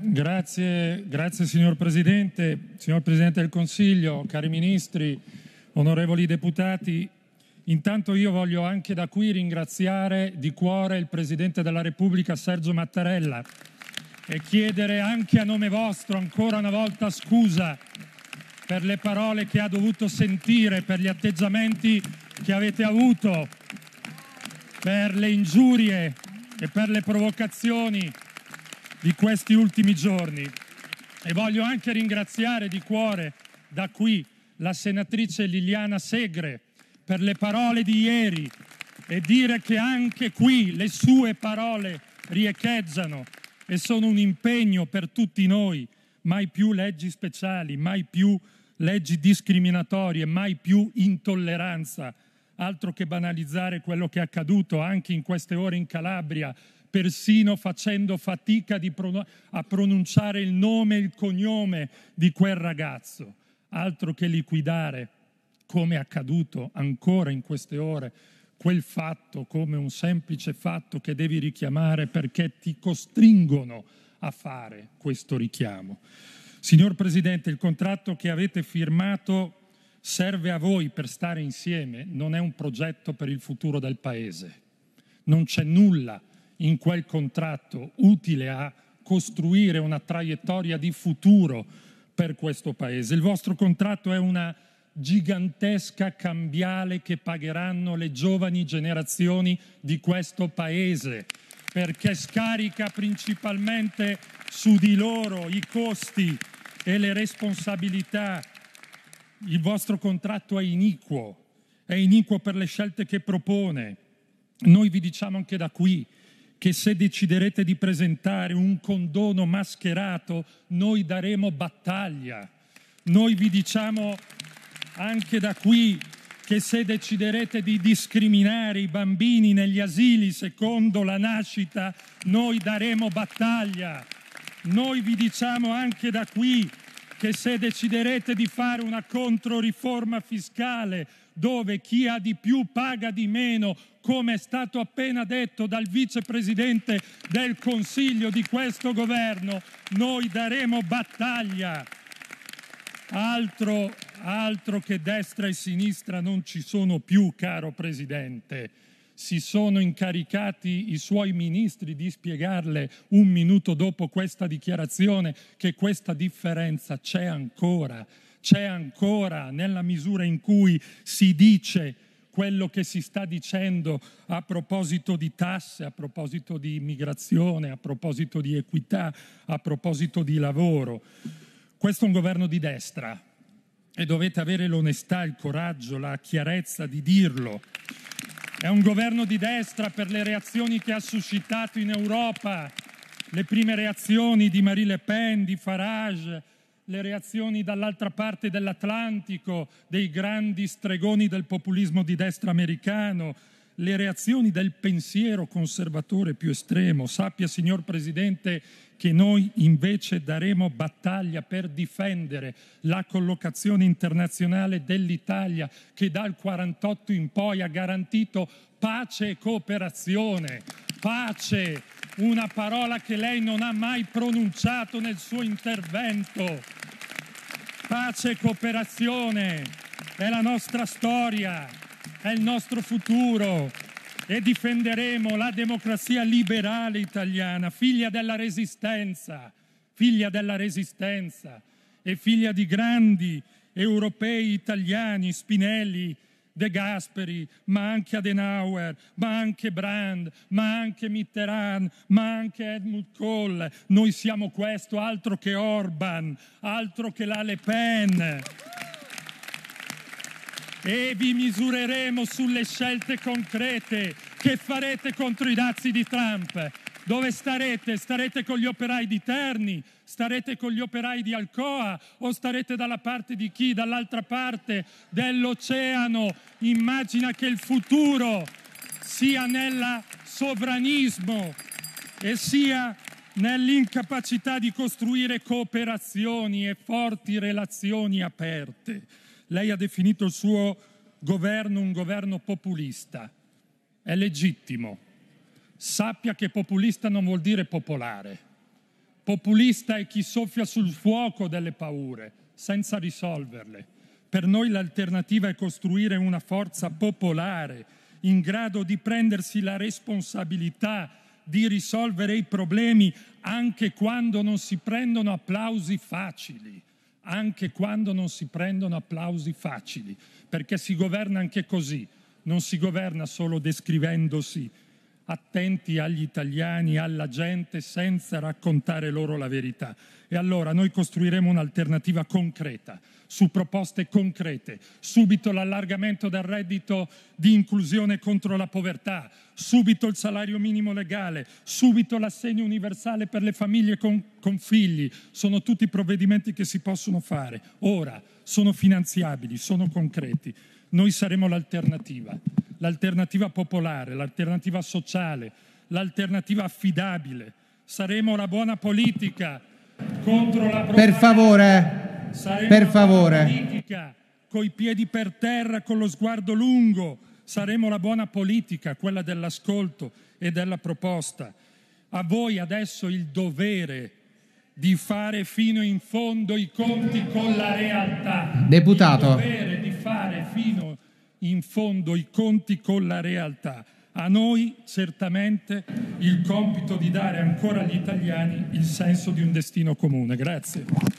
Grazie, grazie signor Presidente, signor Presidente del Consiglio, cari Ministri, onorevoli deputati. Intanto io voglio anche da qui ringraziare di cuore il Presidente della Repubblica Sergio Mattarella e chiedere anche a nome vostro ancora una volta scusa per le parole che ha dovuto sentire, per gli atteggiamenti che avete avuto, per le ingiurie e per le provocazioni di questi ultimi giorni. E voglio anche ringraziare di cuore da qui la senatrice Liliana Segre per le parole di ieri e dire che anche qui le sue parole riecheggiano e sono un impegno per tutti noi. Mai più leggi speciali, mai più leggi discriminatorie, mai più intolleranza. Altro che banalizzare quello che è accaduto anche in queste ore in Calabria persino facendo fatica prono- a pronunciare il nome e il cognome di quel ragazzo, altro che liquidare, come è accaduto ancora in queste ore, quel fatto come un semplice fatto che devi richiamare perché ti costringono a fare questo richiamo. Signor Presidente, il contratto che avete firmato serve a voi per stare insieme, non è un progetto per il futuro del Paese. Non c'è nulla in quel contratto utile a costruire una traiettoria di futuro per questo Paese. Il vostro contratto è una gigantesca cambiale che pagheranno le giovani generazioni di questo Paese, perché scarica principalmente su di loro i costi e le responsabilità. Il vostro contratto è iniquo, è iniquo per le scelte che propone. Noi vi diciamo anche da qui che se deciderete di presentare un condono mascherato, noi daremo battaglia. Noi vi diciamo anche da qui che se deciderete di discriminare i bambini negli asili secondo la nascita, noi daremo battaglia. Noi vi diciamo anche da qui che se deciderete di fare una controriforma fiscale dove chi ha di più paga di meno, come è stato appena detto dal vicepresidente del Consiglio di questo governo, noi daremo battaglia. Altro, altro che destra e sinistra non ci sono più, caro Presidente si sono incaricati i suoi ministri di spiegarle un minuto dopo questa dichiarazione che questa differenza c'è ancora, c'è ancora nella misura in cui si dice quello che si sta dicendo a proposito di tasse, a proposito di immigrazione, a proposito di equità, a proposito di lavoro. Questo è un governo di destra e dovete avere l'onestà, il coraggio, la chiarezza di dirlo. È un governo di destra per le reazioni che ha suscitato in Europa, le prime reazioni di Marie Le Pen, di Farage, le reazioni dall'altra parte dell'Atlantico dei grandi stregoni del populismo di destra americano, le reazioni del pensiero conservatore più estremo. Sappia, signor Presidente, che noi invece daremo battaglia per difendere la collocazione internazionale dell'Italia che dal 48 in poi ha garantito pace e cooperazione. Pace, una parola che lei non ha mai pronunciato nel suo intervento. Pace e cooperazione è la nostra storia, è il nostro futuro, e difenderemo la democrazia liberale italiana, figlia della resistenza, figlia della resistenza e figlia di grandi europei italiani, Spinelli, De Gasperi, ma anche Adenauer, ma anche Brand, ma anche Mitterrand, ma anche Edmund Kohl. Noi siamo questo, altro che Orban, altro che la Le Pen e vi misureremo sulle scelte concrete che farete contro i dazi di Trump. Dove starete? Starete con gli operai di Terni? Starete con gli operai di Alcoa? O starete dalla parte di chi? Dall'altra parte dell'oceano? Immagina che il futuro sia nel sovranismo e sia nell'incapacità di costruire cooperazioni e forti relazioni aperte. Lei ha definito il suo governo un governo populista. È legittimo. Sappia che populista non vuol dire popolare. Populista è chi soffia sul fuoco delle paure, senza risolverle. Per noi l'alternativa è costruire una forza popolare, in grado di prendersi la responsabilità di risolvere i problemi anche quando non si prendono applausi facili anche quando non si prendono applausi facili, perché si governa anche così, non si governa solo descrivendosi attenti agli italiani, alla gente, senza raccontare loro la verità. E allora noi costruiremo un'alternativa concreta, su proposte concrete, subito l'allargamento del reddito di inclusione contro la povertà, subito il salario minimo legale, subito l'assegno universale per le famiglie con, con figli. Sono tutti provvedimenti che si possono fare. Ora sono finanziabili, sono concreti. Noi saremo l'alternativa l'alternativa popolare, l'alternativa sociale, l'alternativa affidabile. Saremo la buona politica contro la propaganda. Per favore, Saremo per favore. Politica, coi piedi per terra, con lo sguardo lungo. Saremo la buona politica, quella dell'ascolto e della proposta. A voi adesso il dovere di fare fino in fondo i conti con la realtà. Deputato. Il dovere di fare fino in fondo i conti con la realtà. A noi certamente il compito di dare ancora agli italiani il senso di un destino comune. Grazie.